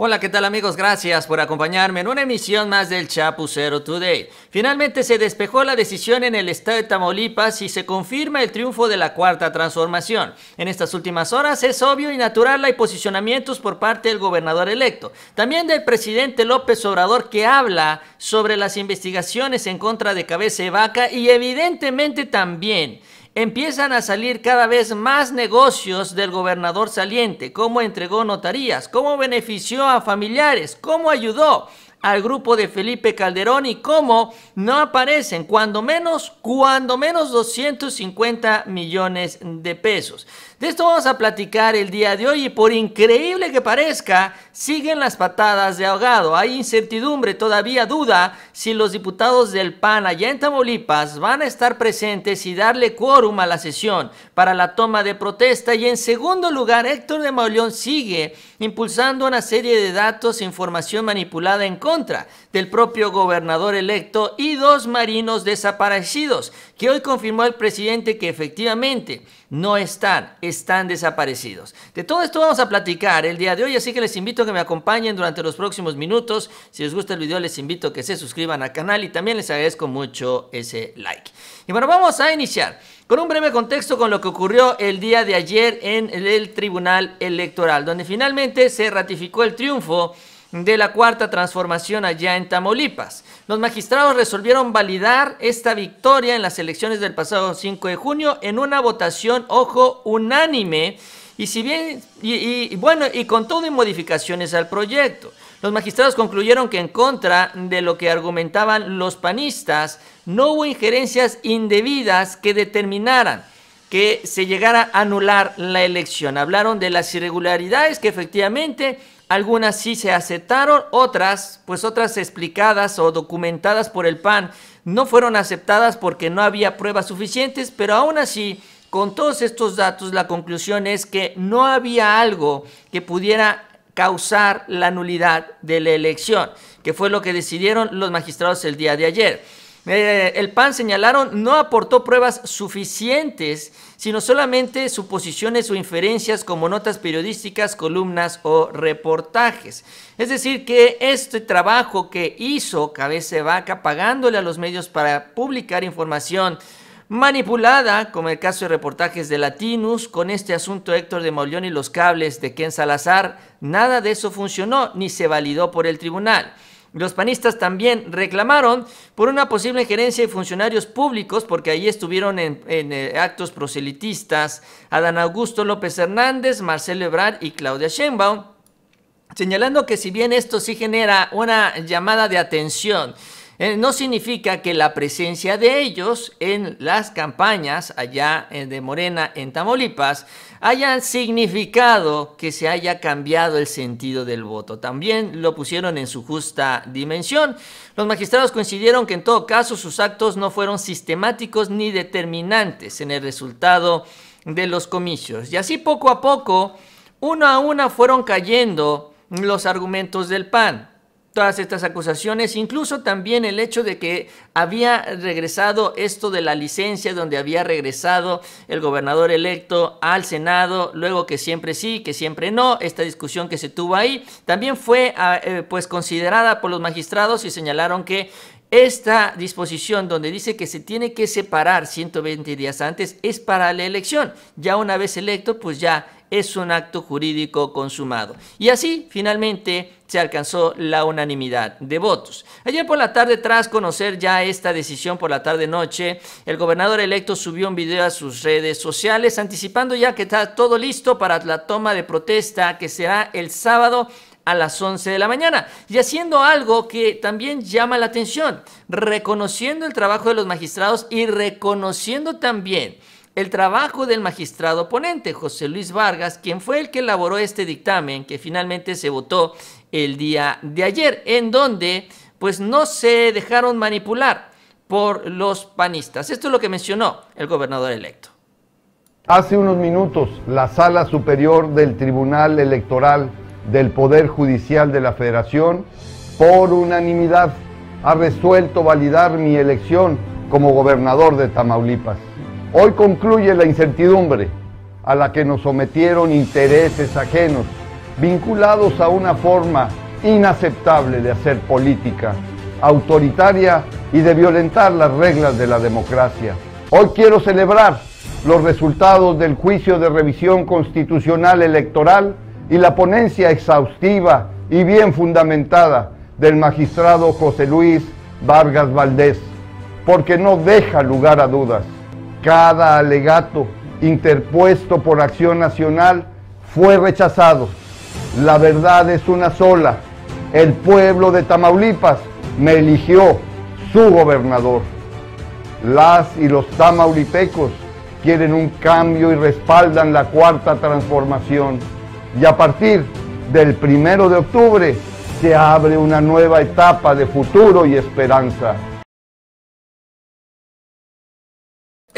Hola, ¿qué tal amigos? Gracias por acompañarme en una emisión más del Chapucero Today. Finalmente se despejó la decisión en el estado de Tamaulipas y se confirma el triunfo de la cuarta transformación. En estas últimas horas es obvio y natural hay posicionamientos por parte del gobernador electo, también del presidente López Obrador que habla sobre las investigaciones en contra de Cabeza de Vaca y evidentemente también empiezan a salir cada vez más negocios del gobernador saliente, cómo entregó notarías, cómo benefició a familiares, cómo ayudó al grupo de Felipe Calderón y cómo no aparecen cuando menos, cuando menos 250 millones de pesos. De esto vamos a platicar el día de hoy y por increíble que parezca, siguen las patadas de ahogado. Hay incertidumbre, todavía duda si los diputados del PAN allá en Tamaulipas van a estar presentes y darle quórum a la sesión para la toma de protesta. Y en segundo lugar, Héctor de Mauleón sigue impulsando una serie de datos e información manipulada en contra del propio gobernador electo y dos marinos desaparecidos, que hoy confirmó el presidente que efectivamente no están, están desaparecidos. De todo esto vamos a platicar el día de hoy, así que les invito a que me acompañen durante los próximos minutos. Si les gusta el video, les invito a que se suscriban al canal y también les agradezco mucho ese like. Y bueno, vamos a iniciar con un breve contexto con lo que ocurrió el día de ayer en el Tribunal Electoral, donde finalmente se ratificó el triunfo de la Cuarta Transformación allá en Tamaulipas. Los magistrados resolvieron validar esta victoria en las elecciones del pasado 5 de junio en una votación, ojo, unánime. Y si bien, y, bueno, y con todo y modificaciones al proyecto. Los magistrados concluyeron que en contra de lo que argumentaban los panistas, no hubo injerencias indebidas que determinaran que se llegara a anular la elección. Hablaron de las irregularidades que efectivamente algunas sí se aceptaron, otras, pues otras explicadas o documentadas por el PAN, no fueron aceptadas porque no había pruebas suficientes, pero aún así, con todos estos datos, la conclusión es que no había algo que pudiera causar la nulidad de la elección, que fue lo que decidieron los magistrados el día de ayer. Eh, el PAN señalaron no aportó pruebas suficientes sino solamente suposiciones o inferencias como notas periodísticas, columnas o reportajes. Es decir, que este trabajo que hizo Cabeza Vaca pagándole a los medios para publicar información manipulada, como el caso de reportajes de Latinus, con este asunto Héctor de Mollón y los cables de Ken Salazar, nada de eso funcionó ni se validó por el tribunal. Los panistas también reclamaron por una posible gerencia de funcionarios públicos, porque ahí estuvieron en, eh, actos proselitistas Adán Augusto López Hernández, Marcelo Ebrard y Claudia Sheinbaum, señalando que si bien esto sí genera una llamada de atención, eh, no significa que la presencia de ellos en las campañas allá eh, de Morena en Tamaulipas hayan significado que se haya cambiado el sentido del voto. También lo pusieron en su justa dimensión. Los magistrados coincidieron que en todo caso sus actos no fueron sistemáticos ni determinantes en el resultado de los comicios. Y así poco a poco, uno a uno fueron cayendo los argumentos del PAN todas estas acusaciones, incluso también el hecho de que había regresado esto de la licencia, donde había regresado el gobernador electo al Senado, luego que siempre sí, que siempre no, esta discusión que se tuvo ahí, también fue ah, eh, pues considerada por los magistrados y señalaron que esta disposición donde dice que se tiene que separar 120 días antes es para la elección. Ya una vez electo, pues ya es un acto jurídico consumado. Y así, finalmente, se alcanzó la unanimidad de votos. Ayer por la tarde, tras conocer ya esta decisión por la tarde-noche, el gobernador electo subió un video a sus redes sociales anticipando ya que está todo listo para la toma de protesta que será el sábado a las 11 de la mañana y haciendo algo que también llama la atención, reconociendo el trabajo de los magistrados y reconociendo también el trabajo del magistrado ponente, José Luis Vargas, quien fue el que elaboró este dictamen que finalmente se votó el día de ayer, en donde pues no se dejaron manipular por los panistas. Esto es lo que mencionó el gobernador electo. Hace unos minutos, la sala superior del Tribunal Electoral del Poder Judicial de la Federación, por unanimidad, ha resuelto validar mi elección como gobernador de Tamaulipas. Hoy concluye la incertidumbre a la que nos sometieron intereses ajenos, vinculados a una forma inaceptable de hacer política, autoritaria y de violentar las reglas de la democracia. Hoy quiero celebrar los resultados del juicio de revisión constitucional electoral y la ponencia exhaustiva y bien fundamentada del magistrado José Luis Vargas Valdés, porque no deja lugar a dudas cada alegato interpuesto por Acción Nacional fue rechazado. La verdad es una sola. El pueblo de Tamaulipas me eligió su gobernador. Las y los tamaulipecos quieren un cambio y respaldan la cuarta transformación. Y a partir del primero de octubre se abre una nueva etapa de futuro y esperanza.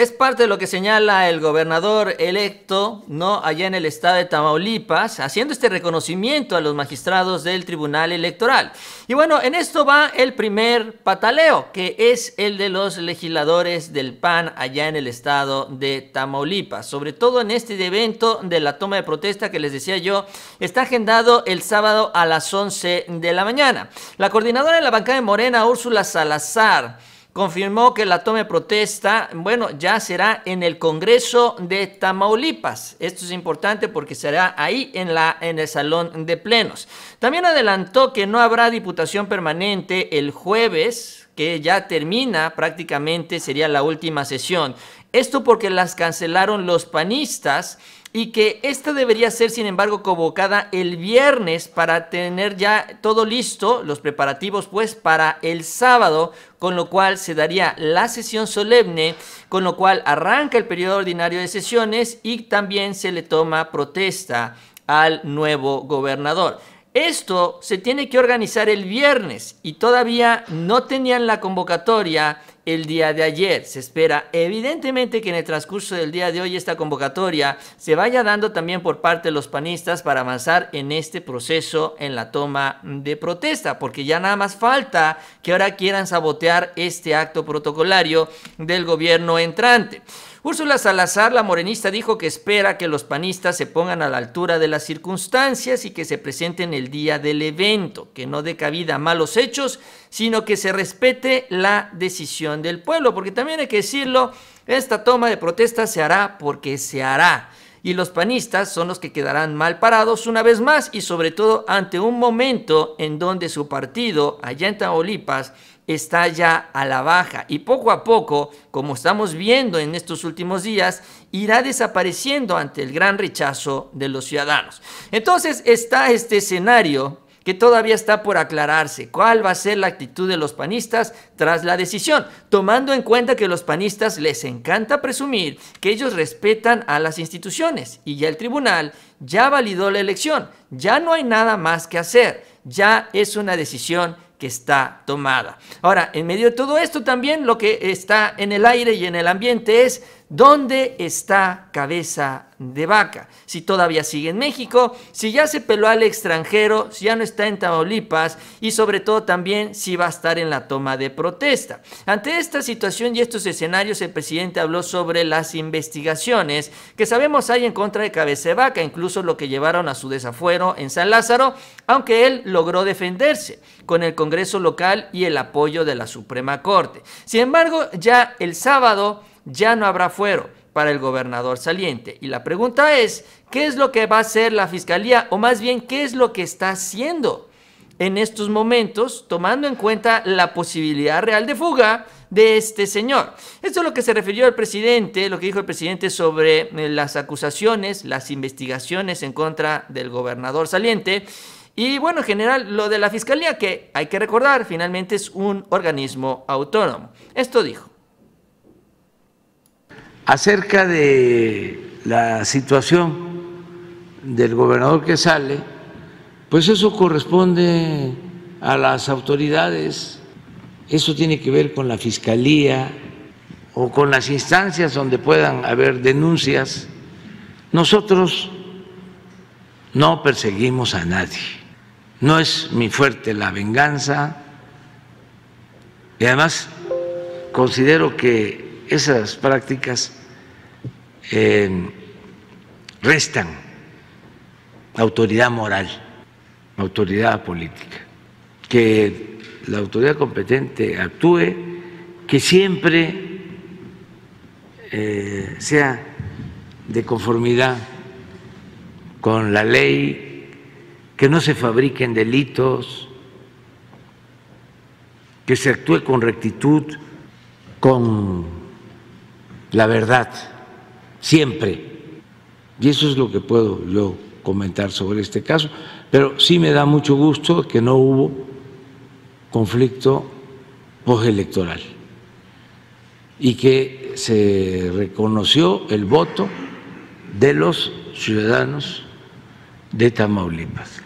Es parte de lo que señala el gobernador electo, ¿no? Allá en el estado de Tamaulipas, haciendo este reconocimiento a los magistrados del Tribunal Electoral. Y bueno, en esto va el primer pataleo, que es el de los legisladores del PAN allá en el estado de Tamaulipas. Sobre todo en este evento de la toma de protesta que les decía yo, está agendado el sábado a las 11 de la mañana. La coordinadora de la bancada de Morena, Úrsula Salazar, confirmó que la toma de protesta, bueno, ya será en el Congreso de Tamaulipas. Esto es importante porque será ahí en, la, en el Salón de Plenos. También adelantó que no habrá diputación permanente el jueves, que ya termina prácticamente, sería la última sesión. Esto porque las cancelaron los panistas y que esta debería ser, sin embargo, convocada el viernes para tener ya todo listo, los preparativos pues para el sábado, con lo cual se daría la sesión solemne, con lo cual arranca el periodo ordinario de sesiones y también se le toma protesta al nuevo gobernador. Esto se tiene que organizar el viernes y todavía no tenían la convocatoria el día de ayer. Se espera evidentemente que en el transcurso del día de hoy esta convocatoria se vaya dando también por parte de los panistas para avanzar en este proceso en la toma de protesta, porque ya nada más falta que ahora quieran sabotear este acto protocolario del gobierno entrante. Úrsula Salazar, la morenista, dijo que espera que los panistas se pongan a la altura de las circunstancias y que se presenten el día del evento, que no dé cabida a malos hechos, sino que se respete la decisión del pueblo, porque también hay que decirlo, esta toma de protesta se hará porque se hará. Y los panistas son los que quedarán mal parados una vez más y sobre todo ante un momento en donde su partido, allá en está ya a la baja y poco a poco, como estamos viendo en estos últimos días, irá desapareciendo ante el gran rechazo de los ciudadanos. Entonces está este escenario que todavía está por aclararse cuál va a ser la actitud de los panistas tras la decisión, tomando en cuenta que los panistas les encanta presumir que ellos respetan a las instituciones y ya el tribunal ya validó la elección, ya no hay nada más que hacer, ya es una decisión que está tomada. Ahora, en medio de todo esto también lo que está en el aire y en el ambiente es ¿Dónde está cabeza de vaca? Si todavía sigue en México, si ya se peló al extranjero, si ya no está en Tamaulipas y sobre todo también si va a estar en la toma de protesta. Ante esta situación y estos escenarios, el presidente habló sobre las investigaciones que sabemos hay en contra de cabeza de vaca, incluso lo que llevaron a su desafuero en San Lázaro, aunque él logró defenderse con el Congreso local y el apoyo de la Suprema Corte. Sin embargo, ya el sábado ya no habrá fuero para el gobernador saliente. Y la pregunta es, ¿qué es lo que va a hacer la fiscalía? O más bien, ¿qué es lo que está haciendo en estos momentos, tomando en cuenta la posibilidad real de fuga de este señor? Esto es lo que se refirió el presidente, lo que dijo el presidente sobre eh, las acusaciones, las investigaciones en contra del gobernador saliente. Y bueno, en general, lo de la fiscalía, que hay que recordar, finalmente es un organismo autónomo. Esto dijo. Acerca de la situación del gobernador que sale, pues eso corresponde a las autoridades, eso tiene que ver con la fiscalía o con las instancias donde puedan haber denuncias. Nosotros no perseguimos a nadie, no es mi fuerte la venganza y además considero que esas prácticas eh, restan autoridad moral, autoridad política. Que la autoridad competente actúe, que siempre eh, sea de conformidad con la ley, que no se fabriquen delitos, que se actúe con rectitud, con la verdad siempre. Y eso es lo que puedo yo comentar sobre este caso, pero sí me da mucho gusto que no hubo conflicto postelectoral y que se reconoció el voto de los ciudadanos de Tamaulipas.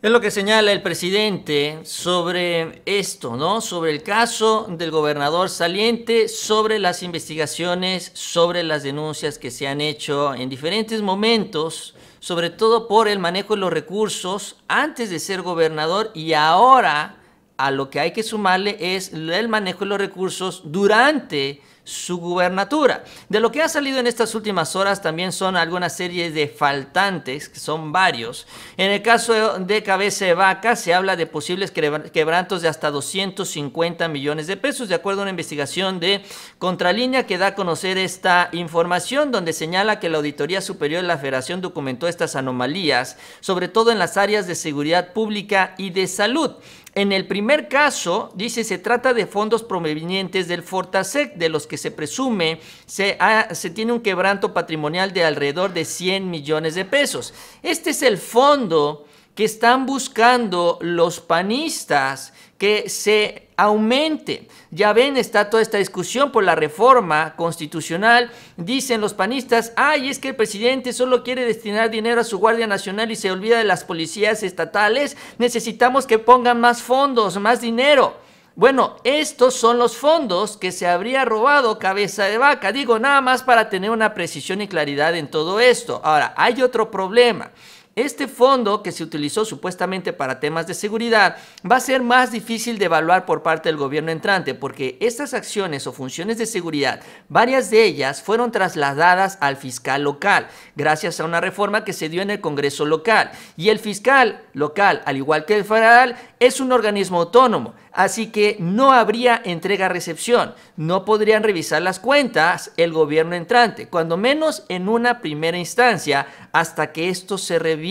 Es lo que señala el presidente sobre esto, ¿no? Sobre el caso del gobernador saliente, sobre las investigaciones, sobre las denuncias que se han hecho en diferentes momentos, sobre todo por el manejo de los recursos antes de ser gobernador y ahora a lo que hay que sumarle es el manejo de los recursos durante su gubernatura. De lo que ha salido en estas últimas horas también son algunas series de faltantes, que son varios. En el caso de Cabeza de Vaca se habla de posibles quebrantos de hasta 250 millones de pesos, de acuerdo a una investigación de Contralínea que da a conocer esta información, donde señala que la Auditoría Superior de la Federación documentó estas anomalías, sobre todo en las áreas de seguridad pública y de salud. En el primer caso, dice, se trata de fondos provenientes del Fortasec, de los que se presume se, tiene un quebranto patrimonial de alrededor de 100 millones de pesos. Este es el fondo que están buscando los panistas que se aumente. Ya ven, está toda esta discusión por la reforma constitucional. Dicen los panistas, ay, es que el presidente solo quiere destinar dinero a su Guardia Nacional y se olvida de las policías estatales. Necesitamos que pongan más fondos, más dinero. Bueno, estos son los fondos que se habría robado cabeza de vaca. Digo, nada más para tener una precisión y claridad en todo esto. Ahora, hay otro problema. Este fondo que se utilizó supuestamente para temas de seguridad va a ser más difícil de evaluar por parte del gobierno entrante porque estas acciones o funciones de seguridad, varias de ellas fueron trasladadas al fiscal local gracias a una reforma que se dio en el Congreso local. Y el fiscal local, al igual que el federal, es un organismo autónomo, así que no habría entrega-recepción, no podrían revisar las cuentas el gobierno entrante, cuando menos en una primera instancia, hasta que esto se revise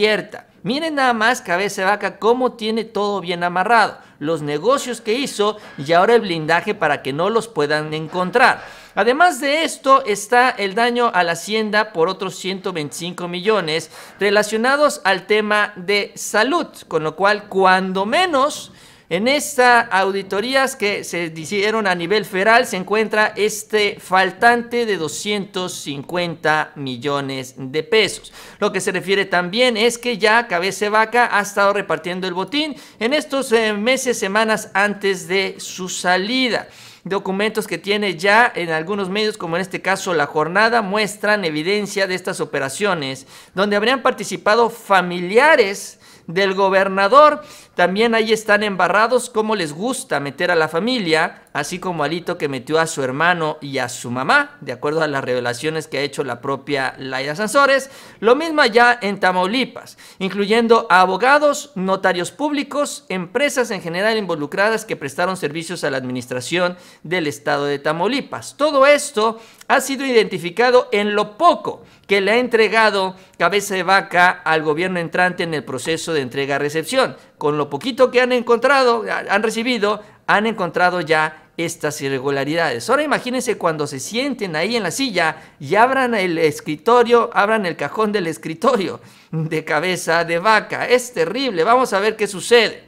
Miren nada más cabeza de vaca cómo tiene todo bien amarrado, los negocios que hizo y ahora el blindaje para que no los puedan encontrar. Además de esto está el daño a la hacienda por otros 125 millones relacionados al tema de salud, con lo cual cuando menos en estas auditorías que se hicieron a nivel federal se encuentra este faltante de 250 millones de pesos. Lo que se refiere también es que ya Cabeza Vaca ha estado repartiendo el botín en estos eh, meses, semanas antes de su salida documentos que tiene ya en algunos medios, como en este caso La Jornada, muestran evidencia de estas operaciones, donde habrían participado familiares del gobernador. También ahí están embarrados como les gusta meter a la familia, así como Alito que metió a su hermano y a su mamá, de acuerdo a las revelaciones que ha hecho la propia Laida Sansores. Lo mismo allá en Tamaulipas, incluyendo abogados, notarios públicos, empresas en general involucradas que prestaron servicios a la administración del estado de Tamaulipas. Todo esto ha sido identificado en lo poco que le ha entregado cabeza de vaca al gobierno entrante en el proceso de entrega-recepción. Con lo poquito que han encontrado, han recibido, han encontrado ya estas irregularidades. Ahora imagínense cuando se sienten ahí en la silla y abran el escritorio, abran el cajón del escritorio de cabeza de vaca. Es terrible. Vamos a ver qué sucede.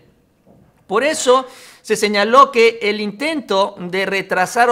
Por eso se señaló que el intento de retrasar,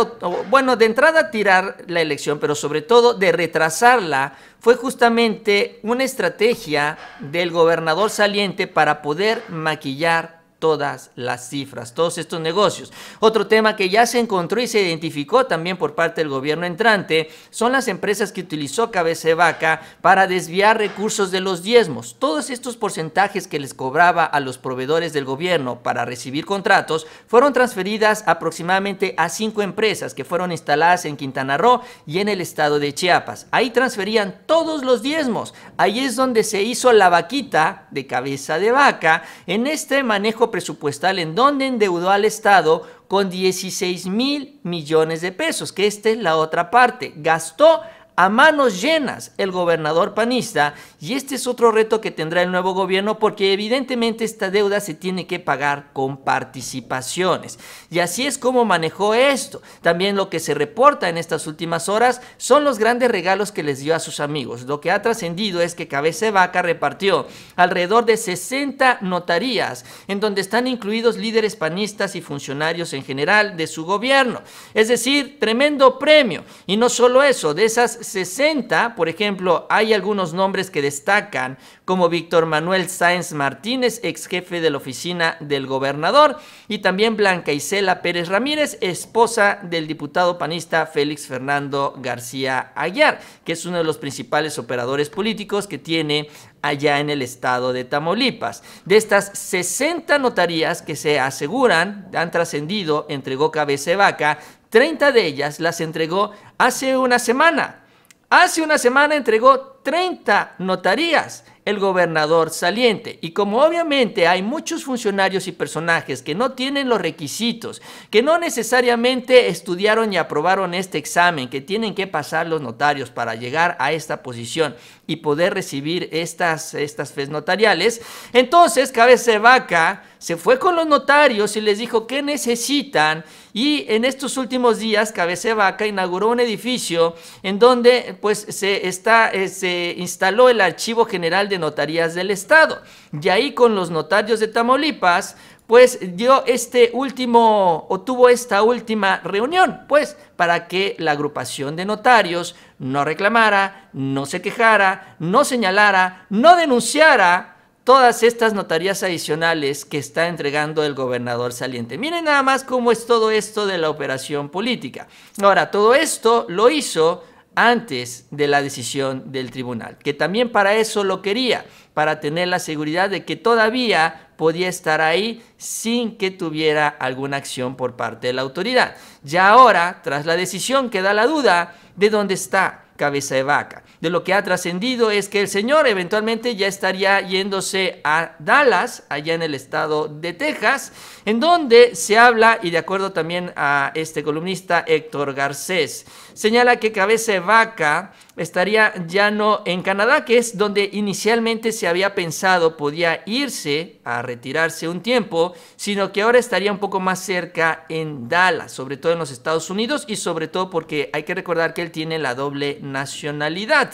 bueno, de entrada tirar la elección, pero sobre todo de retrasarla, fue justamente una estrategia del gobernador saliente para poder maquillar todas las cifras, todos estos negocios. Otro tema que ya se encontró y se identificó también por parte del gobierno entrante son las empresas que utilizó Cabeza de Vaca para desviar recursos de los diezmos. Todos estos porcentajes que les cobraba a los proveedores del gobierno para recibir contratos fueron transferidas aproximadamente a cinco empresas que fueron instaladas en Quintana Roo y en el estado de Chiapas. Ahí transferían todos los diezmos. Ahí es donde se hizo la vaquita de cabeza de vaca en este manejo presupuestal en donde endeudó al Estado con 16 mil millones de pesos, que esta es la otra parte. Gastó a manos llenas el gobernador panista y este es otro reto que tendrá el nuevo gobierno porque evidentemente esta deuda se tiene que pagar con participaciones. Y así es como manejó esto. También lo que se reporta en estas últimas horas son los grandes regalos que les dio a sus amigos. Lo que ha trascendido es que Cabeza de Vaca repartió alrededor de 60 notarías en donde están incluidos líderes panistas y funcionarios en general de su gobierno. Es decir, tremendo premio. Y no solo eso, de esas 60, por ejemplo, hay algunos nombres que destacan, como Víctor Manuel Sáenz Martínez, ex jefe de la oficina del gobernador, y también Blanca Isela Pérez Ramírez, esposa del diputado panista Félix Fernando García Aguiar, que es uno de los principales operadores políticos que tiene allá en el estado de Tamaulipas. De estas 60 notarías que se aseguran, han trascendido, entregó Cabeza Vaca, 30 de ellas las entregó hace una semana. Hace una semana entregó 30 notarías el gobernador saliente. Y como obviamente hay muchos funcionarios y personajes que no tienen los requisitos, que no necesariamente estudiaron y aprobaron este examen, que tienen que pasar los notarios para llegar a esta posición y poder recibir estas, estas notariales, entonces Cabeza de Vaca se fue con los notarios y les dijo que necesitan y en estos últimos días, Vaca inauguró un edificio en donde pues, se, está, eh, se instaló el Archivo General de Notarías del Estado. Y ahí con los notarios de Tamaulipas, pues dio este último o tuvo esta última reunión, pues para que la agrupación de notarios no reclamara, no se quejara, no señalara, no denunciara todas estas notarías adicionales que está entregando el gobernador saliente. Miren nada más cómo es todo esto de la operación política. Ahora, todo esto lo hizo antes de la decisión del tribunal, que también para eso lo quería, para tener la seguridad de que todavía podía estar ahí sin que tuviera alguna acción por parte de la autoridad. Ya ahora, tras la decisión, queda la duda de dónde está cabeza de vaca de lo que ha trascendido es que el señor eventualmente ya estaría yéndose a Dallas, allá en el estado de Texas, en donde se habla, y de acuerdo también a este columnista Héctor Garcés, señala que Cabeza Vaca estaría ya no en Canadá, que es donde inicialmente se había pensado podía irse a retirarse un tiempo, sino que ahora estaría un poco más cerca en Dallas, sobre todo en los Estados Unidos y sobre todo porque hay que recordar que él tiene la doble nacionalidad.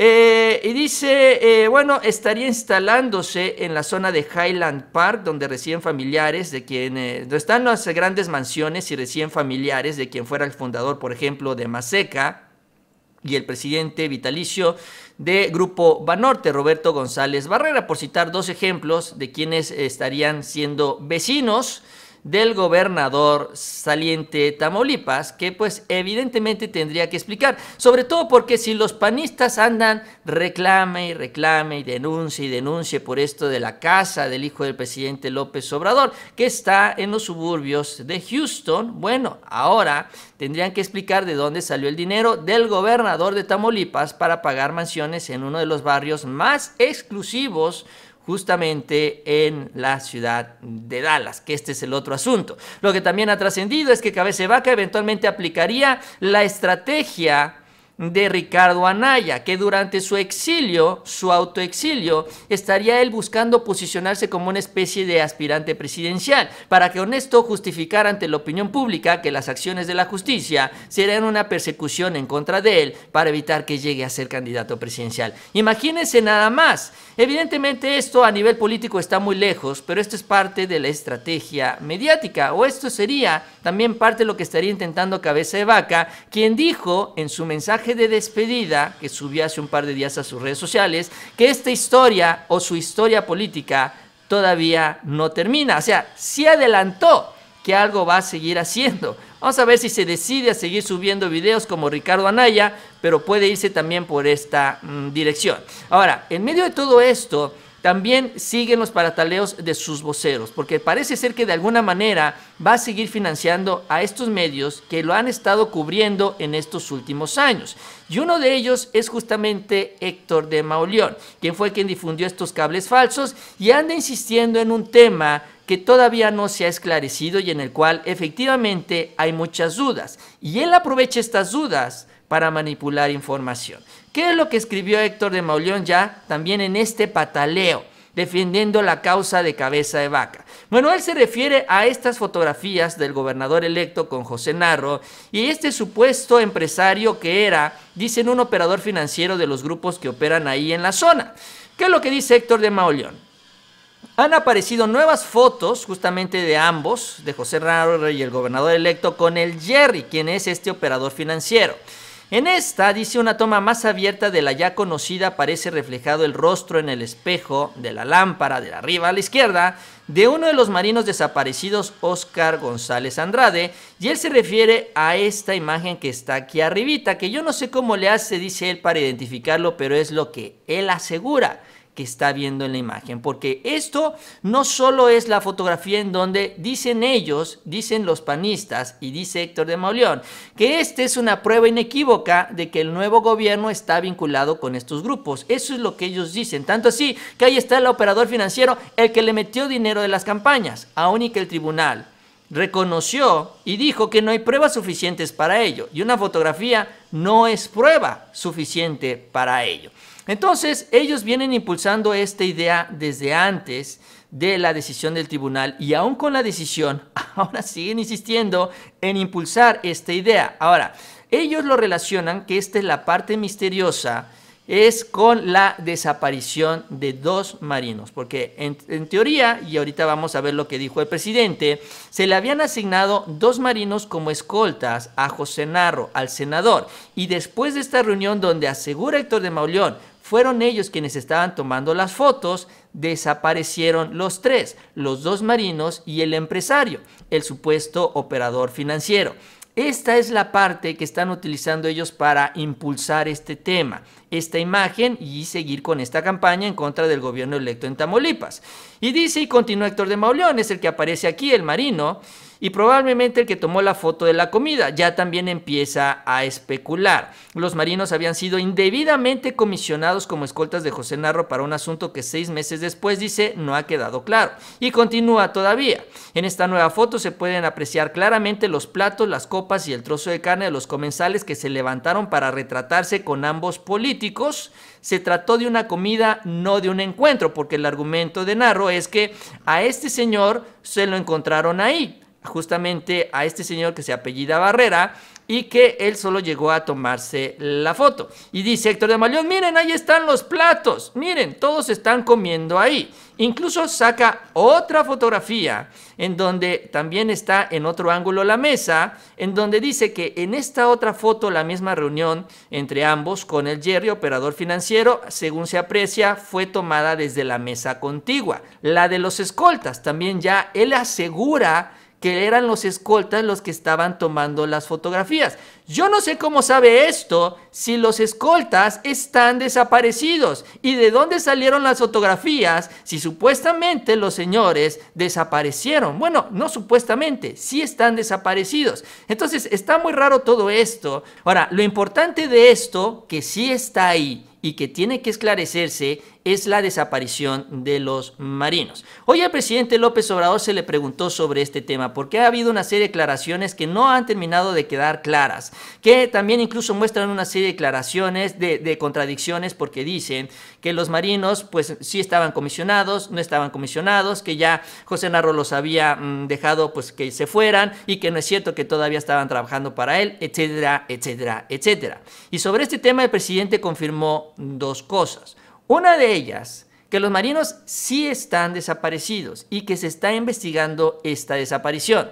Eh, y dice, eh, bueno, estaría instalándose en la zona de Highland Park, donde recién familiares de quienes, eh, están las grandes mansiones y recién familiares de quien fuera el fundador, por ejemplo, de Maseca y el presidente vitalicio de Grupo Banorte, Roberto González Barrera, por citar dos ejemplos de quienes estarían siendo vecinos del gobernador saliente Tamaulipas, que pues evidentemente tendría que explicar, sobre todo porque si los panistas andan reclame y reclame y denuncie y denuncie por esto de la casa del hijo del presidente López Obrador, que está en los suburbios de Houston, bueno, ahora tendrían que explicar de dónde salió el dinero del gobernador de Tamaulipas para pagar mansiones en uno de los barrios más exclusivos justamente en la ciudad de Dallas, que este es el otro asunto. Lo que también ha trascendido es que Cabeza Vaca eventualmente aplicaría la estrategia de Ricardo Anaya, que durante su exilio, su autoexilio, estaría él buscando posicionarse como una especie de aspirante presidencial, para que Honesto justificara ante la opinión pública que las acciones de la justicia serían una persecución en contra de él para evitar que llegue a ser candidato presidencial. Imagínense nada más. Evidentemente esto a nivel político está muy lejos, pero esto es parte de la estrategia mediática, o esto sería también parte de lo que estaría intentando Cabeza de Vaca, quien dijo en su mensaje de despedida que subió hace un par de días a sus redes sociales, que esta historia o su historia política todavía no termina. O sea, se adelantó que algo va a seguir haciendo. Vamos a ver si se decide a seguir subiendo videos como Ricardo Anaya, pero puede irse también por esta mm, dirección. Ahora, en medio de todo esto, también siguen los parataleos de sus voceros, porque parece ser que de alguna manera va a seguir financiando a estos medios que lo han estado cubriendo en estos últimos años. Y uno de ellos es justamente Héctor de Mauleón, quien fue quien difundió estos cables falsos y anda insistiendo en un tema que todavía no se ha esclarecido y en el cual efectivamente hay muchas dudas. Y él aprovecha estas dudas para manipular información. ¿Qué es lo que escribió Héctor de Mauleón ya también en este pataleo? defendiendo la causa de cabeza de vaca. Bueno, él se refiere a estas fotografías del gobernador electo con José Narro y este supuesto empresario que era, dicen, un operador financiero de los grupos que operan ahí en la zona. ¿Qué es lo que dice Héctor de Mauleón? Han aparecido nuevas fotos justamente de ambos, de José Narro y el gobernador electo, con el Jerry, quien es este operador financiero. En esta, dice una toma más abierta de la ya conocida, aparece reflejado el rostro en el espejo de la lámpara de arriba a la izquierda de uno de los marinos desaparecidos, Oscar González Andrade, y él se refiere a esta imagen que está aquí arribita, que yo no sé cómo le hace, dice él, para identificarlo, pero es lo que él asegura que está viendo en la imagen, porque esto no solo es la fotografía en donde dicen ellos, dicen los panistas y dice Héctor de Mauleón, que esta es una prueba inequívoca de que el nuevo gobierno está vinculado con estos grupos. Eso es lo que ellos dicen, tanto así que ahí está el operador financiero, el que le metió dinero de las campañas, aún y que el tribunal reconoció y dijo que no hay pruebas suficientes para ello. Y una fotografía no es prueba suficiente para ello. Entonces, ellos vienen impulsando esta idea desde antes de la decisión del tribunal y aún con la decisión, ahora siguen insistiendo en impulsar esta idea. Ahora, ellos lo relacionan que esta es la parte misteriosa es con la desaparición de dos marinos, porque en, teoría, y ahorita vamos a ver lo que dijo el presidente, se le habían asignado dos marinos como escoltas a José Narro, al senador, y después de esta reunión donde asegura Héctor de Mauleón, fueron ellos quienes estaban tomando las fotos, desaparecieron los tres, los dos marinos y el empresario, el supuesto operador financiero. Esta es la parte que están utilizando ellos para impulsar este tema esta imagen y seguir con esta campaña en contra del gobierno electo en Tamaulipas. Y dice, y continúa Héctor de Mauleón, es el que aparece aquí, el marino, y probablemente el que tomó la foto de la comida. Ya también empieza a especular. Los marinos habían sido indebidamente comisionados como escoltas de José Narro para un asunto que seis meses después dice no ha quedado claro. Y continúa todavía. En esta nueva foto se pueden apreciar claramente los platos, las copas y el trozo de carne de los comensales que se levantaron para retratarse con ambos políticos se trató de una comida, no de un encuentro, porque el argumento de Narro es que a este señor se lo encontraron ahí, justamente a este señor que se apellida Barrera, y que él solo llegó a tomarse la foto. Y dice Héctor de Malón: miren, ahí están los platos, miren, todos están comiendo ahí. Incluso saca otra fotografía en donde también está en otro ángulo la mesa, en donde dice que en esta otra foto la misma reunión entre ambos con el Jerry, operador financiero, según se aprecia, fue tomada desde la mesa contigua. La de los escoltas, también ya él asegura que eran los escoltas los que estaban tomando las fotografías. Yo no sé cómo sabe esto si los escoltas están desaparecidos y de dónde salieron las fotografías si supuestamente los señores desaparecieron. Bueno, no supuestamente, sí están desaparecidos. Entonces está muy raro todo esto. Ahora, lo importante de esto, que sí está ahí y que tiene que esclarecerse es la desaparición de los marinos. Hoy al presidente López Obrador se le preguntó sobre este tema porque ha habido una serie de declaraciones que no han terminado de quedar claras, que también incluso muestran una serie de declaraciones de, contradicciones porque dicen que los marinos pues sí estaban comisionados, no estaban comisionados, que ya José Narro los había mm, dejado pues que se fueran y que no es cierto que todavía estaban trabajando para él, etcétera, etcétera, etcétera. Y sobre este tema el presidente confirmó dos cosas. Una de ellas, que los marinos sí están desaparecidos y que se está investigando esta desaparición.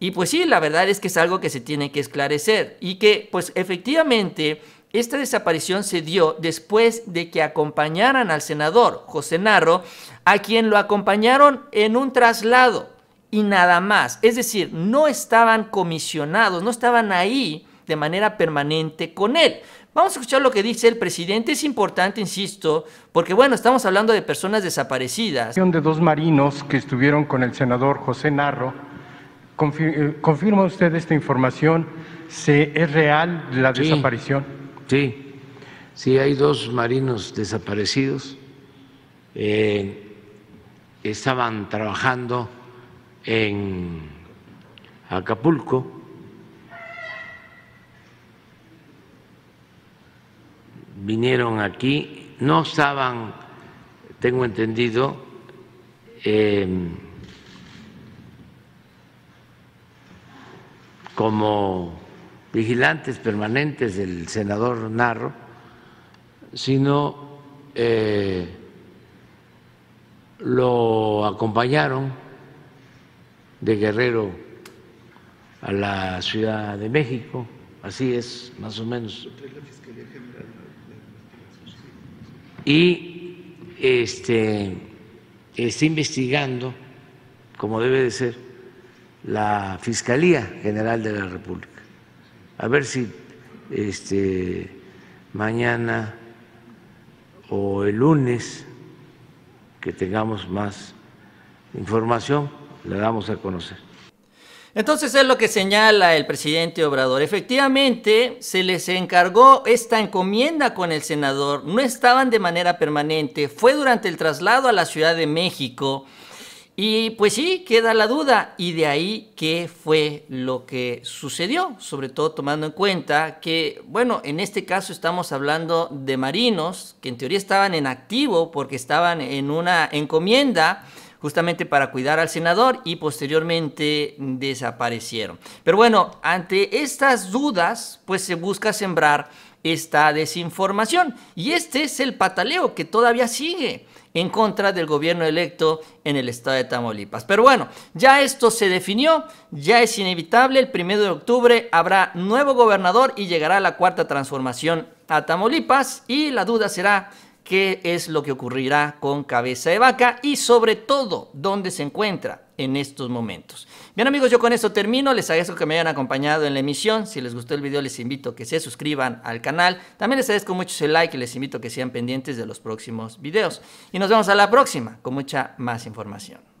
Y pues sí, la verdad es que es algo que se tiene que esclarecer y que pues efectivamente esta desaparición se dio después de que acompañaran al senador José Narro, a quien lo acompañaron en un traslado y nada más. Es decir, no estaban comisionados, no estaban ahí de manera permanente con él. Vamos a escuchar lo que dice el presidente. Es importante, insisto, porque bueno, estamos hablando de personas desaparecidas. De dos marinos que estuvieron con el senador José Narro. Eh, ¿Confirma usted esta información? ¿Se ¿Es real la desaparición? Sí, sí, hay dos marinos desaparecidos. Eh, estaban trabajando en Acapulco vinieron aquí no estaban, tengo entendido, em, como vigilantes permanentes del senador Narro, sino eh, lo acompañaron de Guerrero a la Ciudad de México, así es, más o menos y este, está investigando, como debe de ser, la Fiscalía General de la República. A ver si este, mañana o el lunes que tengamos más información, la damos a conocer. Entonces es lo que señala el presidente Obrador. Efectivamente, se les encargó esta encomienda con el senador. No estaban de manera permanente. Fue durante el traslado a la Ciudad de México. Y pues sí, queda la duda. Y de ahí qué fue lo que sucedió. Sobre todo tomando en cuenta que, bueno, en este caso estamos hablando de marinos que en teoría estaban en activo porque estaban en una encomienda justamente para cuidar al senador y posteriormente desaparecieron. Pero bueno, ante estas dudas, pues se busca sembrar esta desinformación. Y este es el pataleo que todavía sigue en contra del gobierno electo en el estado de Tamaulipas. Pero bueno, ya esto se definió, ya es inevitable, el primero de octubre habrá nuevo gobernador y llegará la cuarta transformación a Tamaulipas y la duda será qué es lo que ocurrirá con cabeza de vaca y sobre todo dónde se encuentra en estos momentos. Bien amigos, yo con esto termino. Les agradezco que me hayan acompañado en la emisión. Si les gustó el video, les invito a que se suscriban al canal. También les agradezco mucho ese like y les invito a que sean pendientes de los próximos videos. Y nos vemos a la próxima con mucha más información.